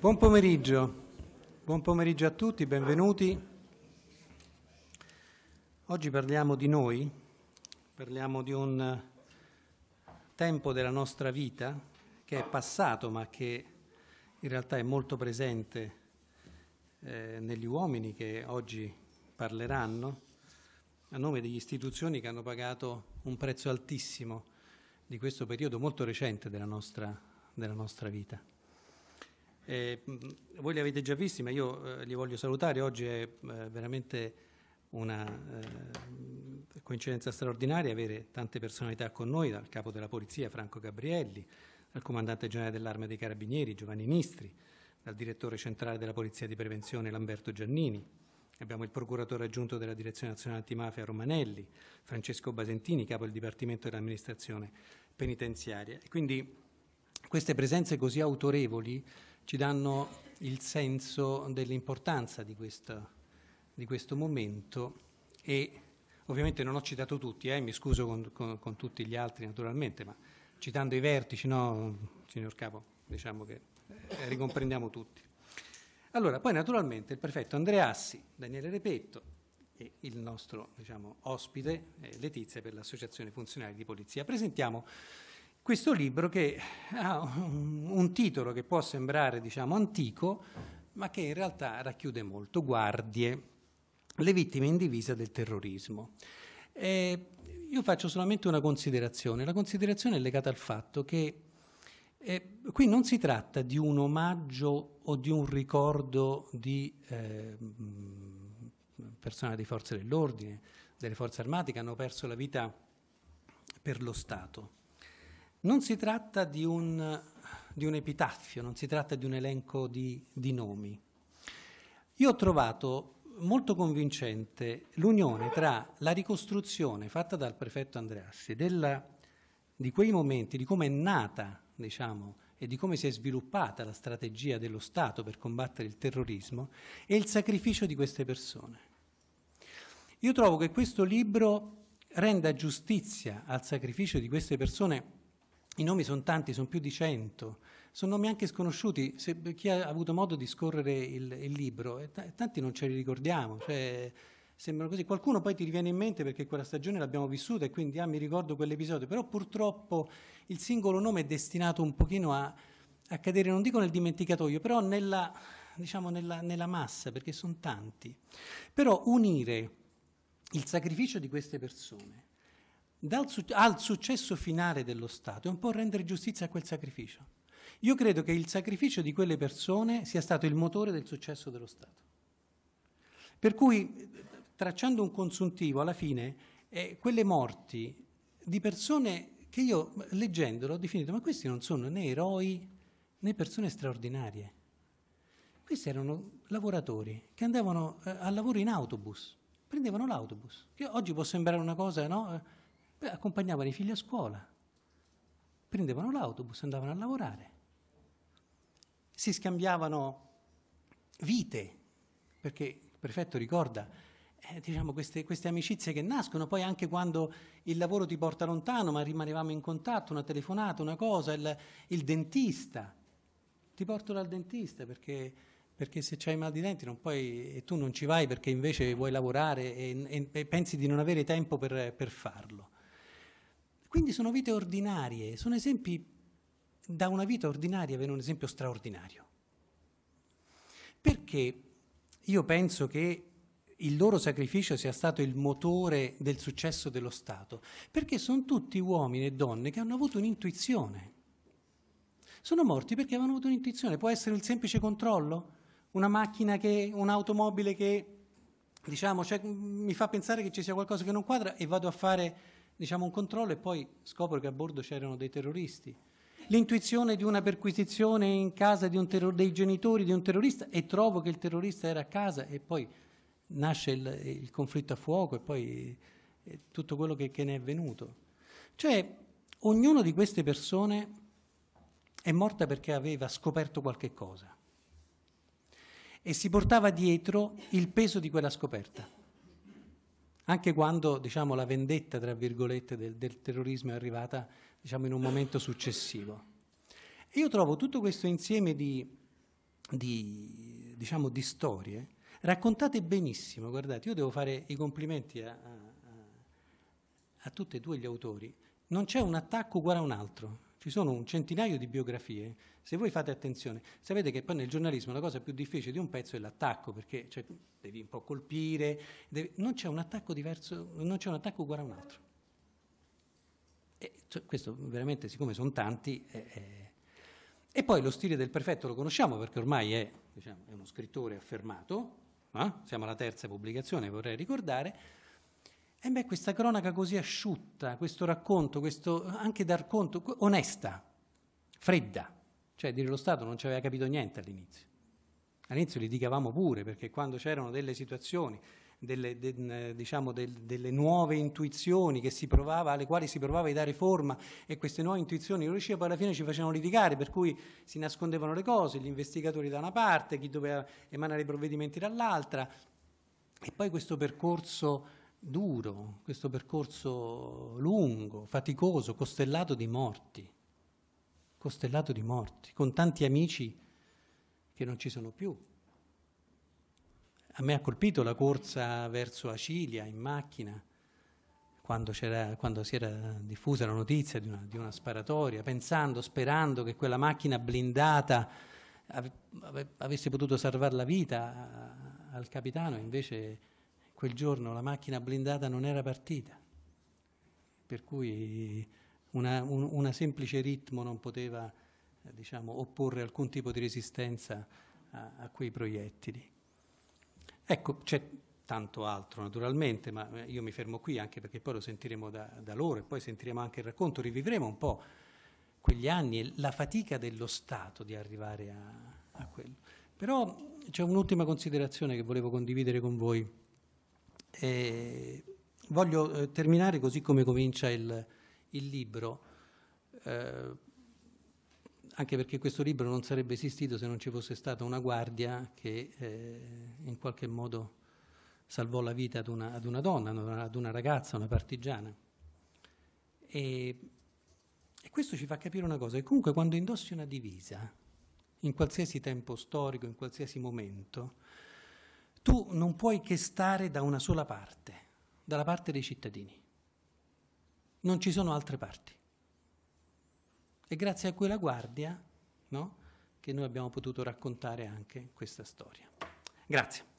Buon pomeriggio. Buon pomeriggio a tutti, benvenuti. Oggi parliamo di noi, parliamo di un tempo della nostra vita che è passato ma che in realtà è molto presente eh, negli uomini che oggi parleranno a nome degli istituzioni che hanno pagato un prezzo altissimo di questo periodo molto recente della nostra, della nostra vita. Eh, voi li avete già visti, ma io eh, li voglio salutare. Oggi è eh, veramente una eh, coincidenza straordinaria avere tante personalità con noi, dal capo della Polizia Franco Gabrielli, dal comandante generale dell'Arma dei Carabinieri Giovanni Nistri, dal direttore centrale della Polizia di Prevenzione Lamberto Giannini. Abbiamo il procuratore aggiunto della Direzione Nazionale Antimafia Romanelli, Francesco Basentini, capo del Dipartimento dell'Amministrazione Penitenziaria. E quindi queste presenze così autorevoli ci danno il senso dell'importanza di questo, di questo momento e ovviamente non ho citato tutti, eh, mi scuso con, con, con, tutti gli altri naturalmente, ma citando i vertici, no, signor Capo, diciamo che eh, ricomprendiamo tutti. Allora, poi naturalmente il prefetto Andreassi, Daniele Repetto e il nostro diciamo, ospite eh, Letizia per l'Associazione Funzionari di Polizia. Presentiamo questo libro che ha un titolo che può sembrare diciamo, antico, ma che in realtà racchiude molto, Guardie, le vittime in divisa del terrorismo. E io faccio solamente una considerazione, la considerazione è legata al fatto che eh, qui non si tratta di un omaggio o di un ricordo di eh, persone di forze dell'ordine, delle forze armate che hanno perso la vita per lo Stato non si tratta di un, di un epitaffio, non si tratta di un elenco di, di nomi. Io ho trovato molto convincente l'unione tra la ricostruzione fatta dal prefetto Andreassi della, di quei momenti, di come è nata, diciamo, e di come si è sviluppata la strategia dello Stato per combattere il terrorismo e il sacrificio di queste persone. Io trovo che questo libro renda giustizia al sacrificio di queste persone i nomi sono tanti, sono più di cento, sono nomi anche sconosciuti, Se, chi ha avuto modo di scorrere il, il libro, eh, tanti non ce li ricordiamo, cioè, sembrano così, qualcuno poi ti riviene in mente perché quella stagione l'abbiamo vissuta e quindi ah, mi ricordo quell'episodio, però purtroppo il singolo nome è destinato un pochino a, a cadere, non dico nel dimenticatoio, però nella, diciamo nella, nella massa, perché sono tanti. Però unire il sacrificio di queste persone dal, al successo finale dello Stato è un po' rendere giustizia a quel sacrificio. Io credo che il sacrificio di quelle persone sia stato il motore del successo dello Stato. Per cui, tracciando un consuntivo, alla fine, eh, quelle morti di persone che io, leggendolo, ho definito, ma questi non sono né eroi né persone straordinarie. Questi erano lavoratori che andavano eh, al lavoro in autobus, prendevano l'autobus, che oggi può sembrare una cosa, no? Eh, Beh, accompagnavano i figli a scuola, prendevano l'autobus, andavano a lavorare, si scambiavano vite, perché il prefetto ricorda eh, diciamo, queste, queste, amicizie che nascono, poi anche quando il lavoro ti porta lontano, ma rimanevamo in contatto, una telefonata, una cosa, il, il dentista, ti porto dal dentista perché, perché se hai mal di denti puoi, e tu non ci vai perché invece vuoi lavorare e, e, e pensi di non avere tempo per, per farlo. Quindi sono vite ordinarie, sono esempi, da una vita ordinaria viene un esempio straordinario. Perché io penso che il loro sacrificio sia stato il motore del successo dello Stato, perché sono tutti uomini e donne che hanno avuto un'intuizione. Sono morti perché avevano avuto un'intuizione, può essere il semplice controllo, una macchina che, un'automobile che diciamo, cioè, mi fa pensare che ci sia qualcosa che non quadra e vado a fare diciamo un controllo e poi scopro che a bordo c'erano dei terroristi. L'intuizione di una perquisizione in casa dei genitori di un terrorista e trovo che il terrorista era a casa e poi nasce il, il conflitto a fuoco e poi e eh, tutto quello che, che ne è venuto. Cioè, ognuna di queste persone è morta perché aveva scoperto qualche cosa e si portava dietro il peso di quella scoperta anche quando diciamo, la vendetta tra virgolette, del, del terrorismo è arrivata diciamo, in un momento successivo. E io trovo tutto questo insieme di, di, diciamo, di, storie raccontate benissimo, guardate, io devo fare i complimenti a, a, a tutti e due gli autori, non c'è un attacco uguale a un altro, ci sono un centinaio di biografie, se voi fate attenzione, sapete che poi nel giornalismo la cosa più difficile di un pezzo è l'attacco, perché cioè, devi un po' colpire, devi, non c'è un attacco diverso, non c'è un attacco uguale a un altro. E, cioè, questo veramente, siccome sono tanti... È, è... E poi lo stile del prefetto lo conosciamo perché ormai è, diciamo, è uno scrittore affermato, eh? siamo alla terza pubblicazione, vorrei ricordare, e beh, questa cronaca così asciutta, questo racconto, questo anche dar conto, onesta, fredda, cioè dire lo Stato non ci aveva capito niente all'inizio. All'inizio litigavamo pure, perché quando c'erano delle situazioni, delle, de, diciamo, de, delle nuove intuizioni provava, alle quali si provava di dare forma e queste nuove intuizioni non riuscivano, poi alla fine ci facevano litigare, per cui si nascondevano le cose, gli investigatori da una parte, chi doveva emanare i provvedimenti dall'altra. E poi questo percorso duro, questo percorso lungo, faticoso, costellato di morti, costellato di morti, con tanti amici che non ci sono più. A me ha colpito la corsa verso Acilia in macchina, quando, quando si era diffusa la notizia di una, di una sparatoria, pensando, sperando che quella macchina blindata avesse potuto salvare la vita al capitano, invece quel giorno la macchina blindata non era partita, per cui una, un, una semplice ritmo non poteva eh, diciamo, opporre alcun tipo di resistenza a, a quei proiettili. Ecco, c'è tanto altro naturalmente, ma eh, io mi fermo qui anche perché poi lo sentiremo da, da loro e poi sentiremo anche il racconto, rivivremo un po' quegli anni e la fatica dello Stato di arrivare a, a quello. Però c'è un'ultima considerazione che volevo condividere con voi e voglio eh, terminare così come comincia il, il libro, eh, anche perché questo libro non sarebbe esistito se non ci fosse stata una guardia che eh, in qualche modo salvò la vita ad una, ad una donna, ad una ragazza, una partigiana. E, e questo ci fa capire una cosa, che comunque quando indossi una divisa, in qualsiasi tempo storico, in qualsiasi momento, tu non puoi che stare da una sola parte, dalla parte dei cittadini. Non ci sono altre parti. E grazie a quella guardia, no, che noi abbiamo potuto raccontare anche questa storia. Grazie.